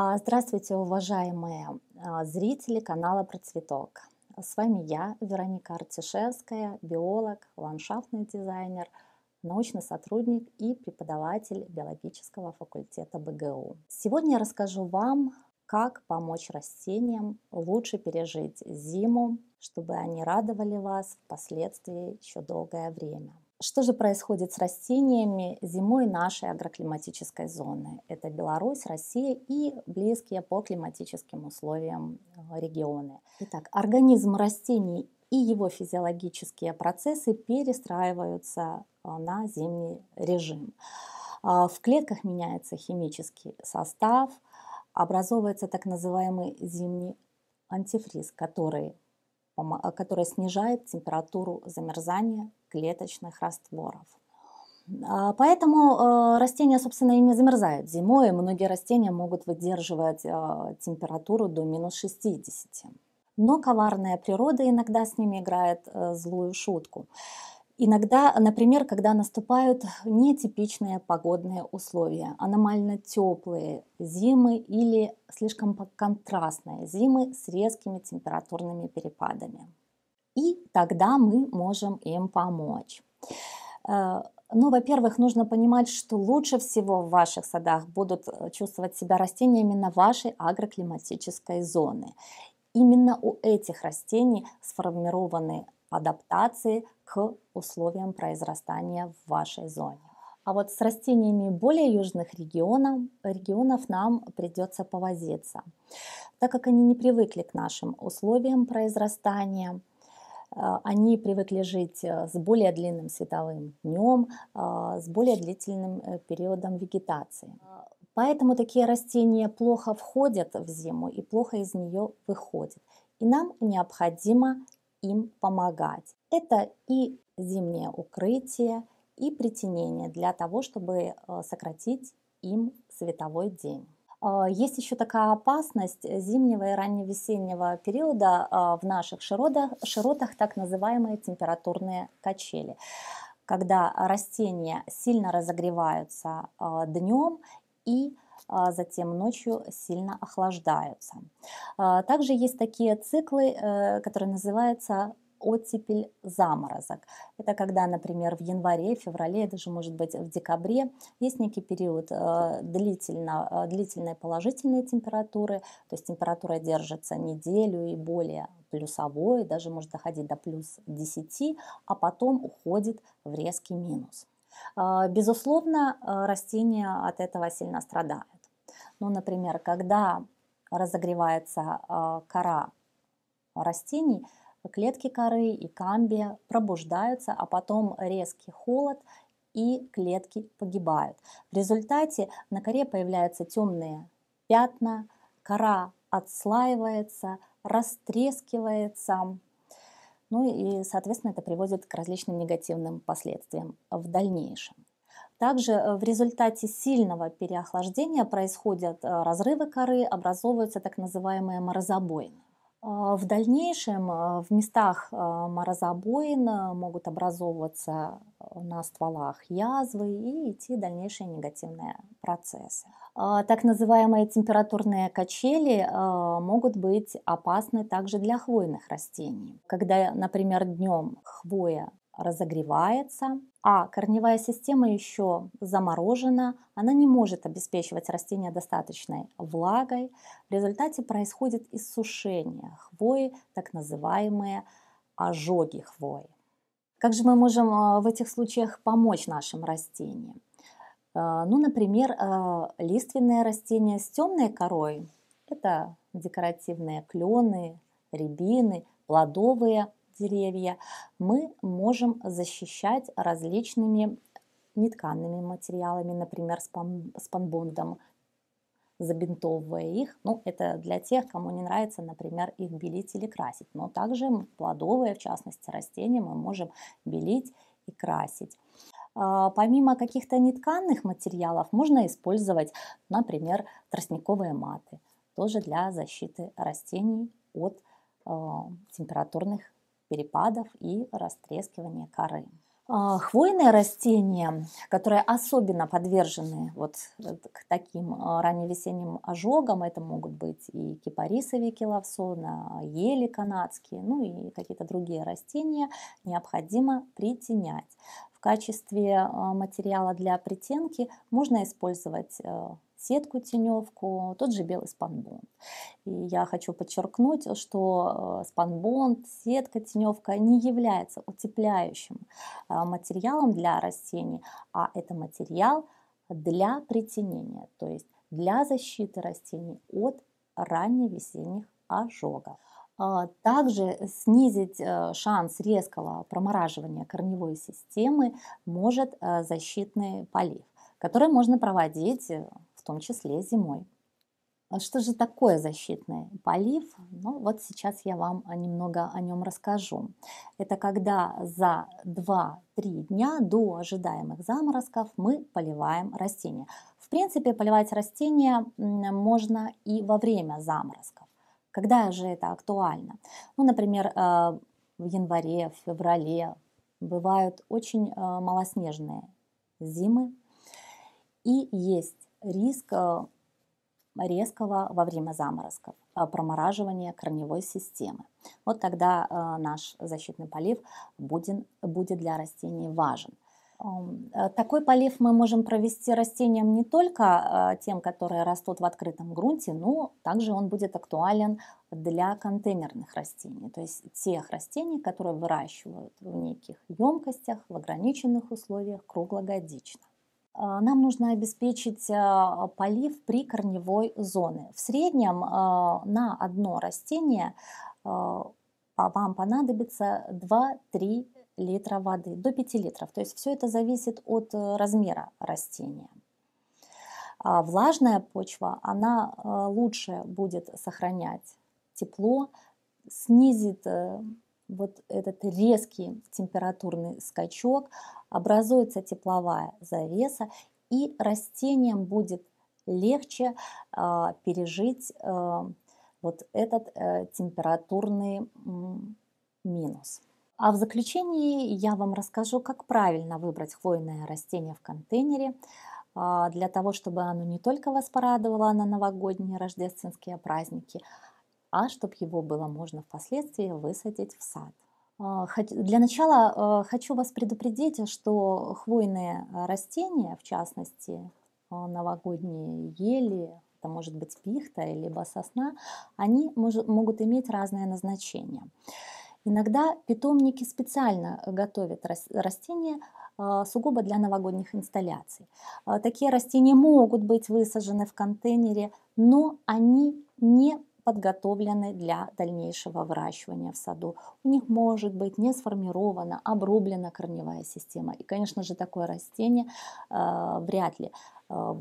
А, здравствуйте, уважаемые а, зрители канала Про Цветок. С вами я, Вероника Артишевская, биолог, ландшафтный дизайнер, научный сотрудник и преподаватель биологического факультета БГУ. Сегодня я расскажу вам, как помочь растениям лучше пережить зиму, чтобы они радовали вас впоследствии еще долгое время. Что же происходит с растениями зимой нашей агроклиматической зоны? Это Беларусь, Россия и близкие по климатическим условиям э, регионы. Итак, организм растений и его физиологические процессы перестраиваются э, на зимний режим. А, в клетках меняется химический состав, образовывается так называемый зимний антифриз, который Э, которая снижает температуру замерзания клеточных растворов. А, поэтому э, растения, собственно, и не замерзают зимой, многие растения могут выдерживать э, температуру до минус 60. Но коварная природа иногда с ними играет злую шутку. Иногда, например, когда наступают нетипичные погодные условия, аномально теплые зимы или слишком контрастные зимы с резкими температурными перепадами. И тогда мы можем им помочь. Э, ну, во-первых, нужно понимать, что лучше всего в ваших садах будут э, чувствовать себя растения именно вашей агроклиматической зоны. Именно у этих растений сформированы адаптации к условиям произрастания в вашей зоне. А вот с растениями более южных регионов, регионов нам придется повозиться, так как они не привыкли к нашим условиям произрастания. Э, они привыкли жить э, с более длинным световым днем, э, с более длительным периодом вегетации. Поэтому такие растения плохо входят в зиму и плохо из нее выходят. И нам необходимо им помогать. Это и зимнее укрытие, и притенение для того, чтобы э, сократить им световой день. Э, есть еще такая опасность зимнего и ранневесеннего периода э, в наших широтах, широтах так называемые температурные качели, когда растения сильно разогреваются днем и а, затем ночью сильно охлаждаются. А, также есть такие циклы, э, которые называются оттепель заморозок. Это когда, например, в январе, феврале, даже может быть в декабре есть некий период э, длительно, э, длительной положительной температуры, то есть температура держится неделю и более плюсовой, даже может доходить до плюс 10, а потом уходит в резкий минус. А, безусловно, растения от этого сильно страдают. Ну, например, когда разогревается а, кора растений, клетки коры и камбия пробуждаются, а потом резкий холод и клетки погибают. В результате на коре появляются темные пятна, кора отслаивается, растрескивается, ну и, соответственно, это приводит к различным негативным последствиям в дальнейшем. Также э, в результате сильного переохлаждения происходят э, разрывы коры, образовываются так называемые морозобоины. А, в дальнейшем э, в местах морозобоин могут образовываться на стволах язвы и идти дальнейшие негативные процессы. А, так называемые температурные качели могут быть опасны также для хвойных растений. Когда, например, днем хвоя разогревается, а корневая система еще заморожена, она не может обеспечивать растения достаточной влагой. В результате происходит иссушение хвои, так называемые ожоги хвои. Как же мы можем э, в этих случаях помочь нашим растениям? Э, ну, например, э, лиственные растения с темной корой – это декоративные клены, рябины, плодовые – деревья, мы можем защищать различными нетканными материалами, например, спанбондом, забинтовывая их. Ну, это для тех, кому не нравится, например, их белить или красить. Но также плодовые, в частности, растения мы можем белить и красить. А, помимо каких-то нетканных материалов можно использовать, например, тростниковые маты, тоже для защиты растений от а, температурных перепадов и растрескивания коры. А, хвойные растения, которые особенно подвержены вот э, к таким а, ранневесенним ожогам, это могут быть и кипарисы векиловсона, ели канадские, ну и какие-то другие растения, необходимо притенять. В качестве а, материала для притенки можно использовать э, сетку теневку, тот же белый спанбонд. И я хочу подчеркнуть, что э, спанбонд, сетка теневка не является утепляющим а, материалом для растений, а это материал для притенения, то есть для защиты растений от ранневесенних ожогов. А, также снизить э, шанс резкого промораживания корневой системы может э, защитный полив, который можно проводить э, в том числе зимой. А что же такое защитный полив? Ну, вот сейчас я вам немного о нем расскажу. Это когда за 2-3 дня до ожидаемых заморозков мы поливаем растения. В принципе, поливать растения можно и во время заморозков. Когда же это актуально? Ну, например, э, в январе, в феврале бывают очень э, малоснежные зимы, и есть риск э, резкого во время заморозков, промораживания корневой системы. Вот тогда наш защитный полив будет, будет для растений важен – Э, такой полив мы можем провести растениям не только а, тем, которые растут в открытом грунте, но также он будет актуален для контейнерных растений, то есть тех растений, которые выращивают в неких емкостях, в ограниченных условиях, круглогодично. А, нам нужно обеспечить а, полив при корневой зоне. В среднем на одно растение вам понадобится 2-3 литра воды, до 5 литров. То есть все это зависит от э, размера растения. А влажная почва, она э, лучше будет сохранять тепло, снизит э, вот этот резкий температурный скачок, образуется тепловая завеса, и растением будет легче а, пережить вот этот температурный минус. А в заключении я вам расскажу, как правильно выбрать хвойное растение в контейнере, а, для того, чтобы оно не только вас порадовало на новогодние рождественские праздники, а чтобы его было можно впоследствии высадить в сад. А, для начала а, хочу вас предупредить, что хвойные растения, в частности новогодние ели, это может быть пихта, либо сосна, они могут иметь разное назначение. Иногда питомники специально готовят растения а, сугубо для новогодних инсталляций. А, такие растения могут быть высажены в контейнере, но они не подготовлены для дальнейшего выращивания в саду. У них может быть не сформирована, обрублена корневая система. И, конечно же, такое растение э, вряд ли, э,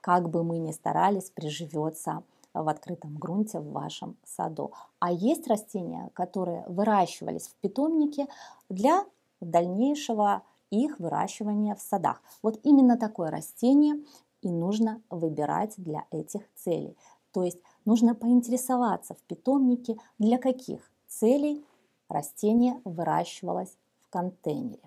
как бы мы ни старались, приживется в открытом грунте в вашем саду. А есть растения, которые выращивались в питомнике для дальнейшего их выращивания в садах. Вот именно такое растение и нужно выбирать для этих целей. То есть нужно поинтересоваться в питомнике, для каких целей растение выращивалось в контейнере.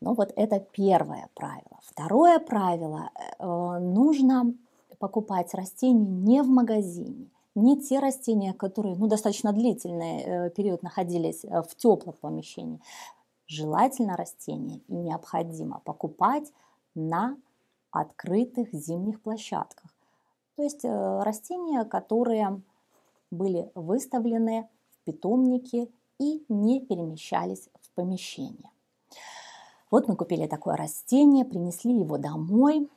Ну вот это первое правило. Второе правило. Э, нужно покупать растения не в магазине, не те растения, которые ну, достаточно длительный э, период находились э, в теплом помещении, Желательно растения и необходимо покупать на открытых зимних площадках. То есть э, растения, которые были выставлены в питомнике и не перемещались в помещение. Вот мы купили такое растение, принесли его домой,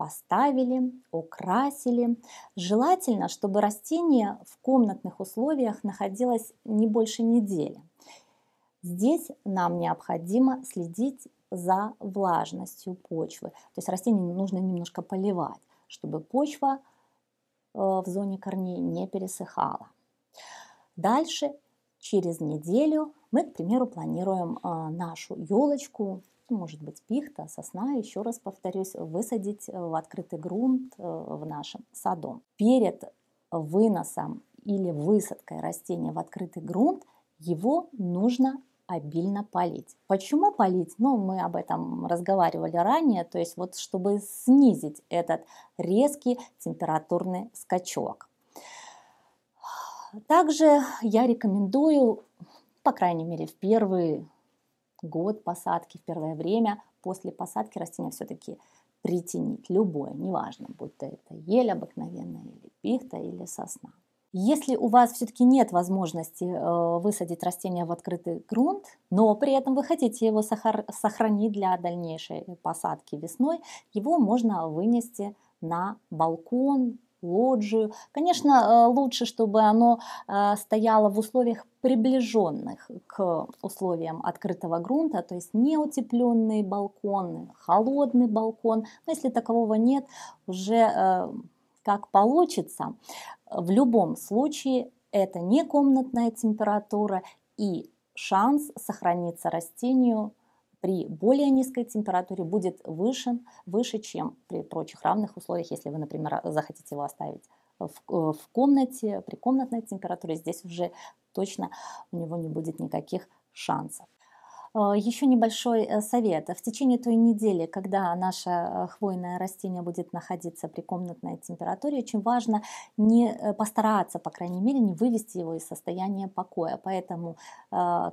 поставили, украсили. Желательно, чтобы растение в комнатных условиях находилось не больше недели. Здесь нам необходимо следить за влажностью почвы. То есть растение нужно немножко поливать, чтобы почва э, в зоне корней не пересыхала. Дальше, через неделю, мы, к примеру, планируем э, нашу елочку может быть пихта, сосна, еще раз повторюсь, высадить э, в открытый грунт э, в нашем саду. Перед выносом или высадкой растения в открытый грунт его нужно обильно полить. Почему полить? Ну, мы об этом разговаривали ранее, то есть вот чтобы снизить этот резкий температурный скачок. Также я рекомендую, по крайней мере, в первые год посадки, в первое время после посадки растения все-таки притянить, любое, неважно, будь то это ель обыкновенная, или пихта, или сосна. Если у вас все-таки нет возможности э, высадить растение в открытый грунт, но при этом вы хотите его сохранить для дальнейшей посадки весной, его можно вынести на балкон, лоджию. Конечно, э, лучше, чтобы оно э, стояло в условиях приближенных к условиям открытого грунта, то есть неутепленные балконы, холодный балкон. Но если такового нет, уже э, как получится. В любом случае это не комнатная температура и шанс сохраниться растению при более низкой температуре будет выше, выше, чем при прочих равных условиях, если вы, например, а, захотите его оставить э, в, э, в комнате, при комнатной температуре, здесь уже точно у него не будет никаких шансов. Э, Еще небольшой э, совет. В течение той недели, когда наше э, хвойное растение будет находиться при комнатной температуре, очень важно не постараться, по крайней мере, не вывести его из состояния покоя. Поэтому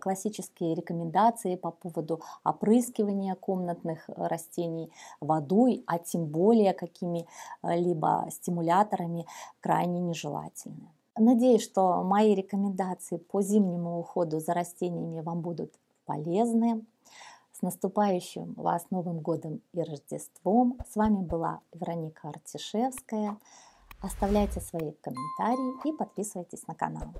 классические рекомендации по поводу опрыскивания комнатных растений водой, а тем более какими-либо стимуляторами, крайне нежелательны. Надеюсь, что мои рекомендации по зимнему уходу за растениями вам будут полезны. С наступающим вас Новым годом и Рождеством! С вами была Вероника Артишевская. Оставляйте свои комментарии и подписывайтесь на канал.